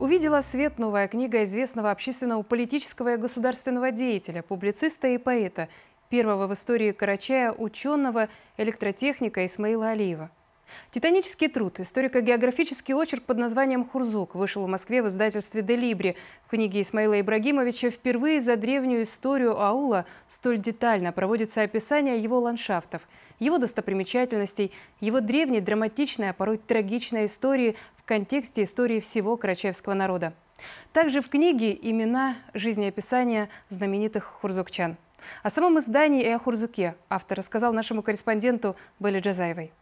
Увидела свет новая книга известного общественного политического и государственного деятеля, публициста и поэта, первого в истории Карачая ученого, электротехника Исмаила Алиева. Титанический труд, историко-географический очерк под названием «Хурзук» вышел в Москве в издательстве «Делибри». В книге Исмаила Ибрагимовича впервые за древнюю историю аула столь детально проводится описание его ландшафтов, его достопримечательностей, его древней, драматичной, а порой трагичной истории в контексте истории всего карачаевского народа. Также в книге имена, жизнеописания знаменитых хурзукчан. О самом издании и о Хурзуке автор рассказал нашему корреспонденту Белли Джазаевой.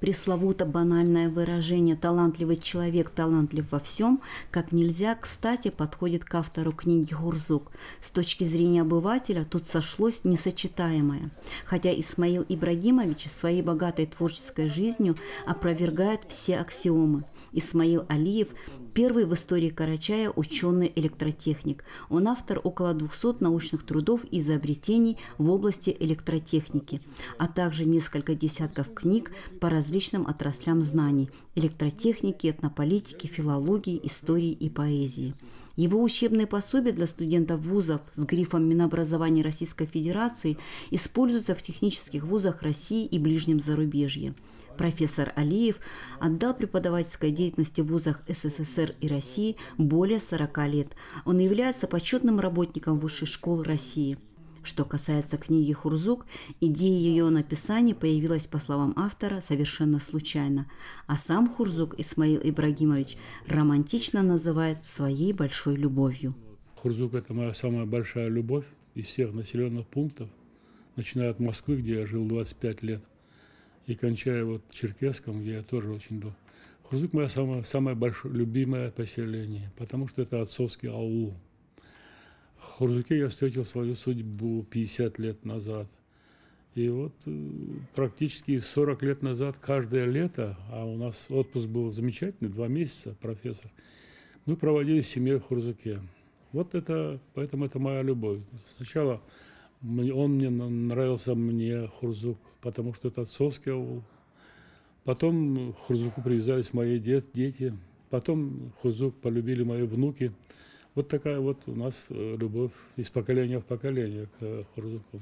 Пресловуто банальное выражение «талантливый человек талантлив во всем» как нельзя кстати подходит к автору книги Гурзук. С точки зрения обывателя тут сошлось несочетаемое. Хотя Исмаил Ибрагимович своей богатой творческой жизнью опровергает все аксиомы. Исмаил Алиев первый в истории Карачая ученый-электротехник. Он автор около 200 научных трудов и изобретений в области электротехники, а также несколько десятков книг по различным отраслям знаний – электротехники, этнополитики, филологии, истории и поэзии. Его учебные пособия для студентов вузов с грифом Минобразования Российской Федерации используются в технических вузах России и ближнем зарубежье. Профессор Алиев отдал преподавательской деятельности в вузах СССР и России более 40 лет. Он является почетным работником высшей школ России. Что касается книги Хурзук, идея ее написания появилась, по словам автора, совершенно случайно. А сам Хурзук Исмаил Ибрагимович романтично называет своей большой любовью. Хурзук – это моя самая большая любовь из всех населенных пунктов, начиная от Москвы, где я жил 25 лет – и кончая вот Черкесском, где я тоже очень был. Хузук мое самое, самое большое, любимое поселение, потому что это отцовский аул. В Хурзуке я встретил свою судьбу 50 лет назад. И вот э, практически 40 лет назад, каждое лето, а у нас отпуск был замечательный, два месяца, профессор, мы проводили семью в Хурзуке. Вот это, поэтому это моя любовь. Сначала он мне нравился мне, Хурзук, потому что это отцовский аул. Потом к Хурзуку привязались мои дед, дети. Потом Хурзук полюбили мои внуки. Вот такая вот у нас э, любовь из поколения в поколение к э, Хурзуку.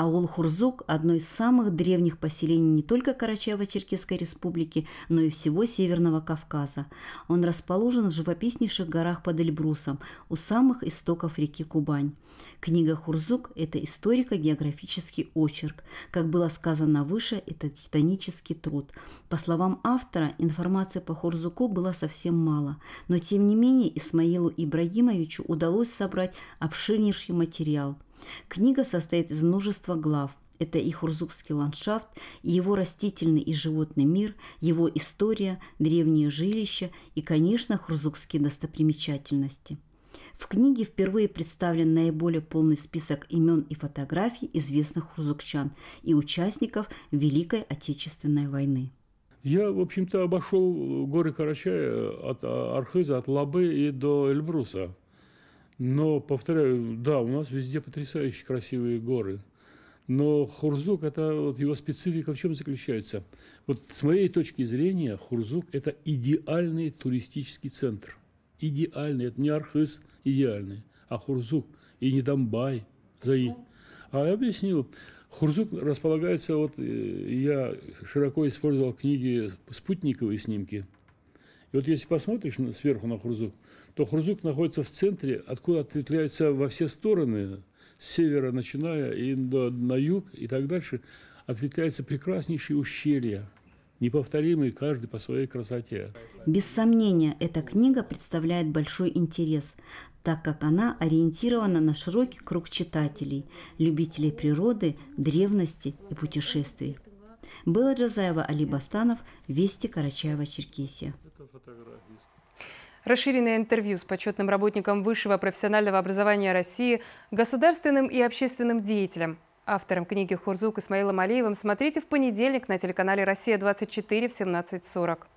Аул Хурзук – одно из самых древних поселений не только Карачаево-Черкесской республики, но и всего Северного Кавказа. Он расположен в живописнейших горах под Эльбрусом, у самых истоков реки Кубань. Книга Хурзук – это историко-географический очерк. Как было сказано выше, это титанический труд. По словам автора, информации по Хурзуку было совсем мало. Но тем не менее Исмаилу Ибрагимовичу удалось собрать обширнейший материал – Книга состоит из множества глав. Это и хурзукский ландшафт, и его растительный и животный мир, его история, древние жилища и, конечно, хурзукские достопримечательности. В книге впервые представлен наиболее полный список имен и фотографий известных хурзукчан и участников Великой Отечественной войны. Я, в общем-то, обошел горы Карачая от а, Архиза, от Лабы и до Эльбруса. Но, повторяю, да, у нас везде потрясающе красивые горы. Но Хурзук, это вот его специфика в чем заключается? Вот с моей точки зрения, Хурзук – это идеальный туристический центр. Идеальный. Это не Архыз идеальный, а Хурзук. И не Домбай. Заи. А я объясню. Хурзук располагается, вот э, я широко использовал книги э, спутниковые снимки – и вот если посмотришь сверху на Хурзук, то Хурзук находится в центре, откуда ответвляются во все стороны, с севера начиная и до, на юг и так дальше, ответвляются прекраснейшие ущелья, неповторимые каждый по своей красоте. Без сомнения, эта книга представляет большой интерес, так как она ориентирована на широкий круг читателей, любителей природы, древности и путешествий. Была Джазаева Али Бастанов, Вести Карачаева, Черкесия. Это фотографии. Расширенное интервью с почетным работником высшего профессионального образования России, государственным и общественным деятелем, автором книги Хурзук Исмаилом Алиевым смотрите в понедельник на телеканале «Россия-24» в 17.40.